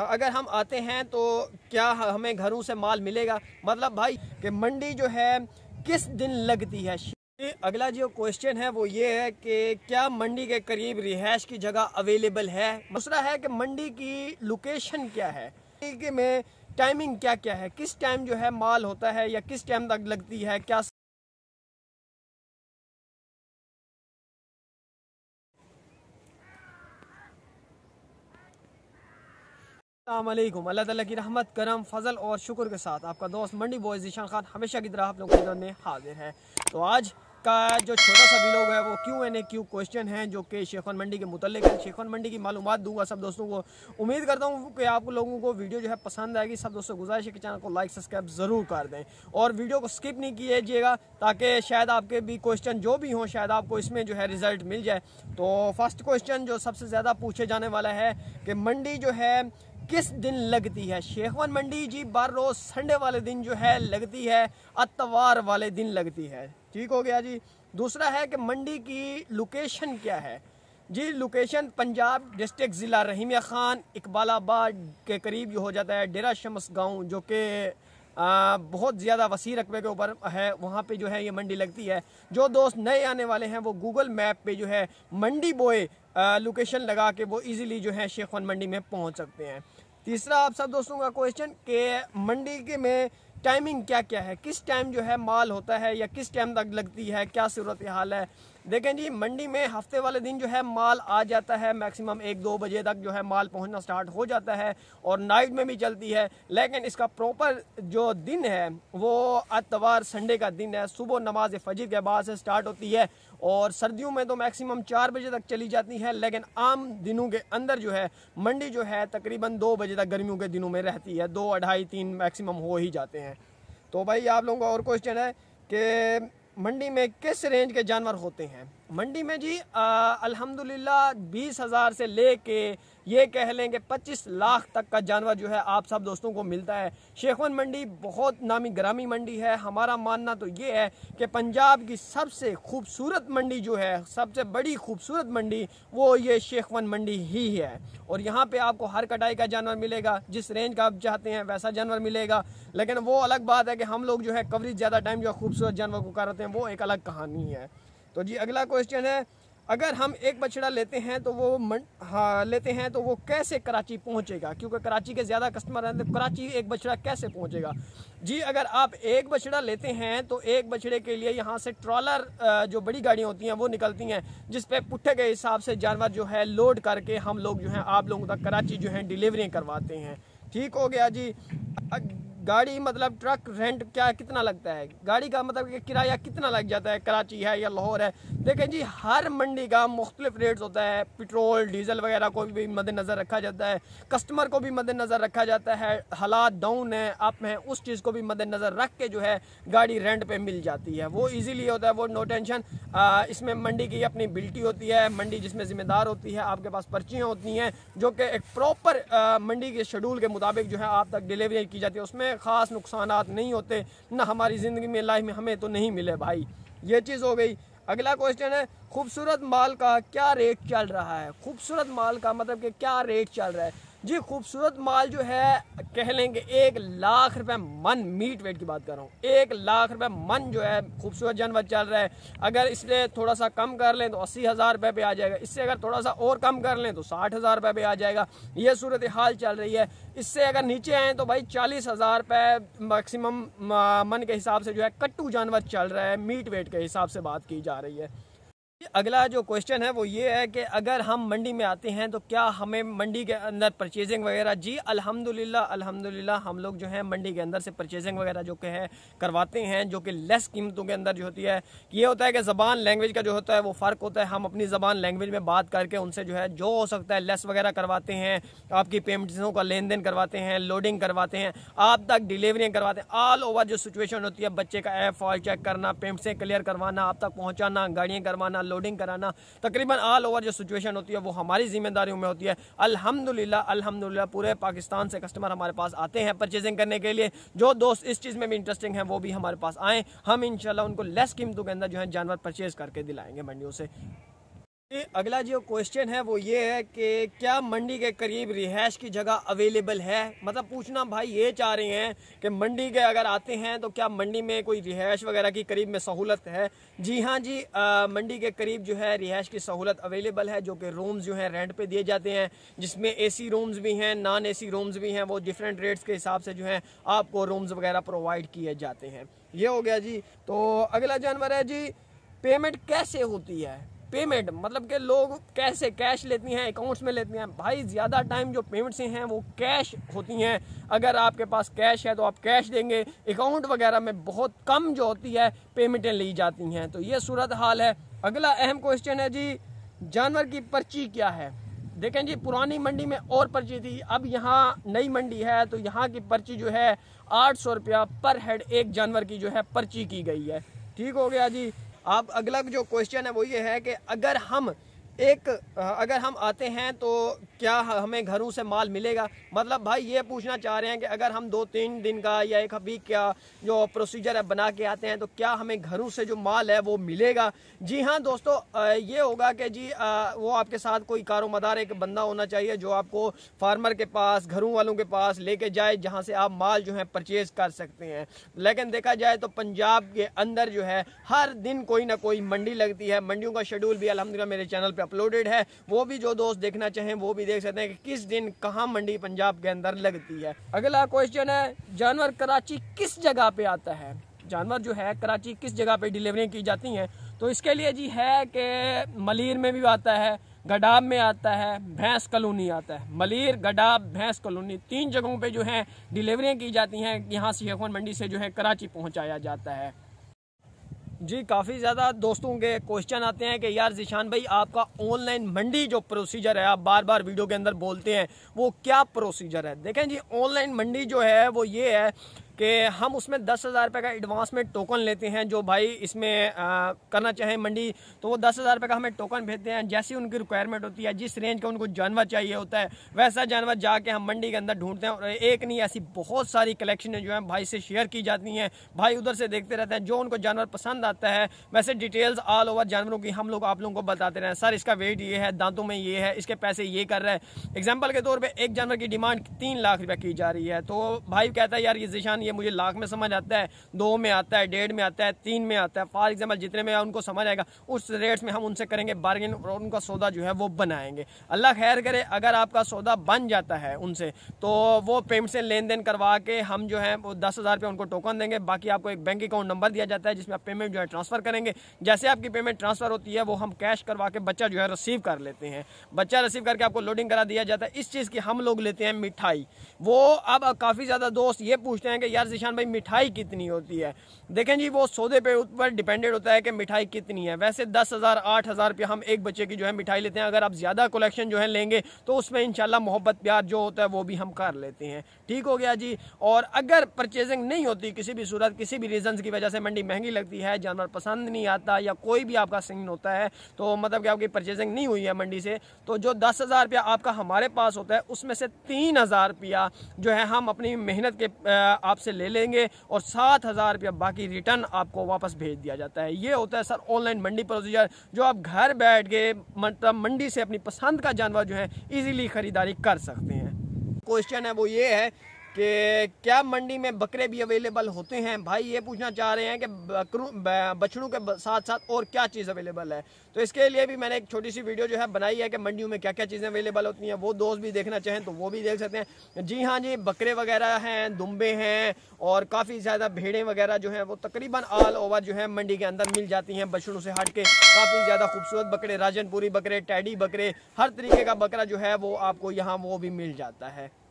अगर हम आते हैं तो क्या हमें घरों से माल मिलेगा मतलब भाई कि मंडी जो है किस दिन लगती है अगला जो क्वेश्चन है वो ये है कि क्या मंडी के करीब रिहायश की जगह अवेलेबल है दूसरा है कि मंडी की लोकेशन क्या है मंडी में टाइमिंग क्या क्या है किस टाइम जो है माल होता है या किस टाइम तक लगती है क्या अल्लाम अल्लाह ताला की रहमत करम फजल और शुक्र के साथ आपका दोस्त मंडी बॉय जीशान खान हमेशा की तरह आप लोगों के में हाजिर है तो आज का जो छोटा सा वीलोग है वो क्यों एन ए क्यू क्वेश्चन है जो कि शेखन मंडी के मुतल है शेखन मंडी की मालूम दूंगा सब दोस्तों को उम्मीद करता हूँ कि आप लोगों को वीडियो जो है पसंद आएगी सब दोस्तों गुजारिश है कि चैनल को लाइक सब्सक्राइब ज़रूर कर दें और वीडियो को स्किप नहीं कीजिएगा ताकि शायद आपके भी क्वेश्चन जो भी हों शायद आपको इसमें जो है रिजल्ट मिल जाए तो फर्स्ट क्वेश्चन जो सबसे ज़्यादा पूछे जाने वाला है कि मंडी जो है किस दिन लगती है शेखवन मंडी जी बार रोज संडे वाले दिन जो है लगती है अतवार वाले दिन लगती है ठीक हो गया जी दूसरा है कि मंडी की लोकेशन क्या है जी लोकेशन पंजाब डिस्ट्रिक्ट ज़िला रहीमिया ख़ान इकबालाबाद के करीब जो हो जाता है डेरा शमस गांव जो कि बहुत ज़्यादा वसी रकबे के ऊपर है वहाँ पे जो है ये मंडी लगती है जो दोस्त नए आने वाले हैं वो गूगल मैप पे जो है मंडी बोए लोकेशन लगा के वो इजीली जो है शेख मंडी में पहुंच सकते हैं तीसरा आप सब दोस्तों का क्वेश्चन कि मंडी के में टाइमिंग क्या क्या है किस टाइम जो है माल होता है या किस टाइम तक लगती है क्या सूरत हाल है देखें जी मंडी में हफ्ते वाले दिन जो है माल आ जाता है मैक्सिमम एक दो बजे तक जो है माल पहुंचना स्टार्ट हो जाता है और नाइट में भी चलती है लेकिन इसका प्रॉपर जो दिन है वो अतवार संडे का दिन है सुबह नमाज फजर के बाद से स्टार्ट होती है और सर्दियों में तो मैक्सिमम चार बजे तक चली जाती है लेकिन आम दिनों के अंदर जो है मंडी जो है तकरीबन दो बजे तक गर्मियों के दिनों में रहती है दो अढ़ाई तीन मैक्सिमम हो ही जाते हैं तो भाई आप लोगों का और क्वेश्चन है कि मंडी में किस रेंज के जानवर होते हैं मंडी में जी अल्हम्दुलिल्लाह बीस हज़ार से ले के ये कह लें कि पच्चीस लाख तक का जानवर जो है आप सब दोस्तों को मिलता है शेखवन मंडी बहुत नामी ग्रामी मंडी है हमारा मानना तो ये है कि पंजाब की सबसे खूबसूरत मंडी जो है सबसे बड़ी खूबसूरत मंडी वो ये शेखवन मंडी ही है और यहाँ पे आपको हर कटाई का जानवर मिलेगा जिस रेंज का आप चाहते हैं वैसा जानवर मिलेगा लेकिन वो अलग बात है कि हम लोग जो है कवरेज ज़्यादा टाइम जो खूबसूरत जानवर को कराते हैं वो एक अलग कहानी है तो जी अगला क्वेश्चन है अगर हम एक बछड़ा लेते हैं तो वो मन, हाँ, लेते हैं तो वो कैसे कराची पहुंचेगा क्योंकि कराची के ज़्यादा कस्टमर हैं तो कराची एक बछड़ा कैसे पहुंचेगा जी अगर आप एक बछड़ा लेते हैं तो एक बछड़े के लिए यहाँ से ट्रॉलर जो बड़ी गाड़ियाँ होती हैं वो निकलती हैं जिस पे पुट्ठे के हिसाब से जानवर जो है लोड करके हम लोग जो हैं आप लोगों तक कराची जो है डिलीवरी करवाते हैं ठीक हो गया जी गाड़ी मतलब ट्रक रेंट क्या कितना लगता है गाड़ी का मतलब किराया कितना लग जाता है कराची है या लाहौर है देखें जी हर मंडी का मुख्तलिफ रेट्स होता है पेट्रोल डीजल वगैरह को भी मद्देनज़र रखा जाता है कस्टमर को भी मद्देनज़र रखा जाता है हालात डाउन है अप हैं उस चीज़ को भी मद्देनज़र रख के जो है गाड़ी रेंट पे मिल जाती है वो इजीली होता है वो नो टेंशन इसमें मंडी की अपनी बिल्टी होती है मंडी जिसमें ज़िम्मेदार होती है आपके पास पर्चियाँ होती हैं जो कि एक प्रॉपर मंडी के शेड्यूल के मुताबिक जो है आप तक डिलीवरी की जाती है उसमें ख़ास नुकसान नहीं होते ना हमारी ज़िंदगी में लाइफ में हमें तो नहीं मिले भाई ये चीज़ हो गई अगला क्वेश्चन है खूबसूरत माल का क्या रेट चल रहा है खूबसूरत माल का मतलब कि क्या रेट चल रहा है जी खूबसूरत माल जो है कह लेंगे एक लाख रुपए मन मीट वेट की बात कर रहा हूँ एक लाख रुपए मन जो है खूबसूरत जानवर चल रहा है अगर इसलिए थोड़ा सा कम कर लें तो अस्सी हज़ार रुपये पे आ जाएगा इससे अगर थोड़ा सा और कम कर लें तो साठ हज़ार रुपये पे आ जाएगा ये सूरत हाल चल रही है इससे अगर नीचे आएँ तो भाई चालीस हज़ार रुपये मैक्सिमम मन के हिसाब से जो है कट्टू जानवर चल रहा है मीट वेट के हिसाब से बात की जा रही है अगला जो क्वेश्चन है वो ये है कि अगर हम मंडी में आते हैं तो क्या हमें मंडी के अंदर परचेजिंग वगैरह जी अल्हम्दुलिल्लाह अल्हम्दुलिल्लाह हम लोग जो है मंडी के अंदर से परचेजिंग वगैरह जो के है करवाते हैं जो कि लेस कीमतों के अंदर जो होती है ये होता है कि ज़बान लैंग्वेज का जो होता है वो फ़र्क होता है हम अपनी ज़बान लैंग्वेज में बात करके उनसे जो है जो हो सकता है लेस वगैरह करवाते हैं आपकी पेमेंट्सों का लेन देन करवाते हैं लोडिंग करवाते हैं आप तक डिलीवरियाँ करवाते हैं ऑल ओवर जो सिचुएशन होती है बच्चे का एफ फॉल चेक करना पेमेंट्सें क्लियर करवाना आप तक पहुँचाना गाड़ियाँ करवाना अनलोडिंग कराना तकरीबन ऑल ओवर जो सिचुएशन होती है वो हमारी जिम्मेदारियों में होती है अलहमदिल्ला अलहमदिल्ला पूरे पाकिस्तान से कस्टमर हमारे पास आते हैं परचेजिंग करने के लिए जो दोस्त इस चीज़ में भी इंटरेस्टिंग है वो भी हमारे पास आएँ हम इन उनको लेस कीमतों के अंदर जो है जानवर परचेज़ करके दिलाएंगे मंडियों से अगला जो क्वेश्चन है वो ये है कि क्या मंडी के करीब रिहाइश की जगह अवेलेबल है मतलब पूछना भाई ये चाह रहे हैं कि मंडी के अगर आते हैं तो क्या मंडी में कोई रिहाइश वगैरह की करीब में सहूलत है जी हाँ जी आ, मंडी के करीब जो है रिहाइश की सहूलत अवेलेबल है जो कि रूम्स जो हैं रेंट पे दिए जाते हैं जिसमें ए सी रूम्स भी हैं नॉन ए सी रूम्स भी हैं वो डिफरेंट रेट्स के हिसाब से जो है आपको रूम्स वगैरह प्रोवाइड किए जाते हैं ये हो गया जी तो अगला जानवर है जी पेमेंट कैसे होती है पेमेंट मतलब के लोग कैसे कैश लेती हैं अकाउंट्स में लेती हैं भाई ज़्यादा टाइम जो पेमेंट्स हैं वो कैश होती हैं अगर आपके पास कैश है तो आप कैश देंगे अकाउंट वगैरह में बहुत कम जो होती है पेमेंटें ली जाती हैं तो ये सूरत हाल है अगला अहम क्वेश्चन है जी जानवर की पर्ची क्या है देखें जी पुरानी मंडी में और पर्ची थी अब यहाँ नई मंडी है तो यहाँ की पर्ची जो है आठ सौ रुपया पर हेड एक जानवर की जो है पर्ची की गई है ठीक हो गया जी आप अगला जो क्वेश्चन है वो ये है कि अगर हम एक अगर हम आते हैं तो क्या हमें घरों से माल मिलेगा मतलब भाई ये पूछना चाह रहे हैं कि अगर हम दो तीन दिन का या एक वीक का जो प्रोसीजर है बना के आते हैं तो क्या हमें घरों से जो माल है वो मिलेगा जी हाँ दोस्तों ये होगा कि जी वो आपके साथ कोई कारोमदार एक बंदा होना चाहिए जो आपको फार्मर के पास घरों वालों के पास लेके जाए जहाँ से आप माल जो है परचेज़ कर सकते हैं लेकिन देखा जाए तो पंजाब के अंदर जो है हर दिन कोई ना कोई मंडी लगती है मंडियों का शेड्यूल भी अलहमदिल्ला मेरे चैनल पर अपलोडेड है वो भी जो दोस्त देखना चाहें वो भी देख सकते हैं कि किस दिन कहाँ मंडी पंजाब के अंदर लगती है अगला क्वेश्चन है जानवर कराची किस जगह पे आता है जानवर जो है कराची किस जगह पे डिलीवरी की जाती हैं तो इसके लिए जी है कि मलिर में भी आता है गडाब में आता है भैंस कलोनी आता है मलिर गडाब भैंस कलोनी तीन जगहों पे जो है डिलीवरियाँ की जाती हैं यहाँ सीखन मंडी से जो है कराची पहुँचाया जाता है जी काफ़ी ज़्यादा दोस्तों के क्वेश्चन आते हैं कि यार जिशान भाई आपका ऑनलाइन मंडी जो प्रोसीजर है आप बार बार वीडियो के अंदर बोलते हैं वो क्या प्रोसीजर है देखें जी ऑनलाइन मंडी जो है वो ये है कि हम उसमें दस हज़ार रुपये का एडवांस में टोकन लेते हैं जो भाई इसमें आ, करना चाहें मंडी तो वो दस हज़ार रुपये का हमें टोकन भेजते हैं जैसी उनकी रिक्वायरमेंट होती है जिस रेंज का उनको जानवर चाहिए होता है वैसा जानवर जाके हम मंडी के अंदर ढूंढते हैं और एक नहीं ऐसी बहुत सारी कलेक्शनें जो हैं भाई से शेयर की जाती हैं भाई उधर से देखते रहते हैं जो उनको जानवर पसंद आता है वैसे डिटेल्स ऑल ओवर जानवरों की हम लोग आप लोगों को बताते रहें सर इसका वेट ये है दांतों में ये है इसके पैसे ये कर रहे हैं एग्जाम्पल के तौर पर एक जानवर की डिमांड तीन लाख रुपये की जा रही है तो भाई कहता है यार ये जिशान ये मुझे लाख में समझ आता है दो में आता है डेढ़ में आता है तीन में आता है फॉर एग्जाम्पल जितने में उनको समझ आएगा उस रेट्स में हम उनसे करेंगे बार्गेन और उनका सौदा जो है वो बनाएंगे अल्लाह खैर करे अगर आपका सौदा बन जाता है उनसे तो वो पेमेंट से लेन देन करवा के हम जो है वो दस हज़ार रुपये उनको टोकन देंगे बाकी आपको एक बैंक अकाउंट नंबर दिया जाता है जिसमें आप पेमेंट जो है ट्रांसफ़र करेंगे जैसे आपकी पेमेंट ट्रांसफ़र होती है वो हम कैश करवा के बच्चा जो है रिसीव कर लेते हैं बच्चा रिसीव करके आपको लोडिंग करा दिया जाता है इस चीज़ की हम लोग लेते हैं मिठाई वो अब काफ़ी ज़्यादा दोस्त ये पूछते हैं कि यार जिशान भाई मिठाई कितनी होती है देखें जी वो सौदे पे ऊपर डिपेंडेड होता है कि मिठाई कितनी है वैसे दस हज़ार आठ हज़ार रुपये हम एक बच्चे की जो है मिठाई लेते हैं अगर आप ज़्यादा कलेक्शन जो है लेंगे तो उसमें इंशाल्लाह मोहब्बत प्यार जो होता है वो भी हम कर लेते हैं ठीक हो गया जी और अगर परचेजिंग नहीं होती किसी भी सूरत किसी भी रीज़न की वजह से मंडी महंगी लगती है जानवर पसंद नहीं आता या कोई भी आपका सीन होता है तो मतलब कि आपकी परचेजिंग नहीं हुई है मंडी से तो जो दस हज़ार रुपया आपका हमारे पास होता है उसमें से तीन हज़ार रुपया जो है हम अपनी मेहनत के आप आपसे ले लेंगे और सात हज़ार रुपया बाकी रिटर्न आपको वापस भेज दिया जाता है ये होता है सर ऑनलाइन मंडी प्रोसीजर जो आप घर बैठ के मतलब मंडी से अपनी पसंद का जानवर जो है ईजिली ख़रीदारी कर सकते हैं क्वेश्चन है वो ये है कि क्या मंडी में बकरे भी अवेलेबल होते हैं भाई ये पूछना चाह रहे हैं कि बकरू बछड़ों के साथ साथ और क्या चीज़ अवेलेबल है तो इसके लिए भी मैंने एक छोटी सी वीडियो जो है बनाई है कि मंडियों में क्या क्या चीज़ें अवेलेबल होती हैं वो दोस्त भी देखना चाहें तो वो भी देख सकते हैं जी हाँ जी बकरे वगैरह हैं दुम्बे हैं और काफ़ी ज़्यादा भेड़ें वगैरह जो हैं वो तकरीबन ऑल ओवर जो है मंडी के अंदर मिल जाती हैं बछड़ों से हट के काफ़ी ज़्यादा खूबसूरत बकरे राजनपुरी बकरे टैडी बकरे हर तरीके का बकरा जो है वो आपको यहाँ वो भी मिल जाता है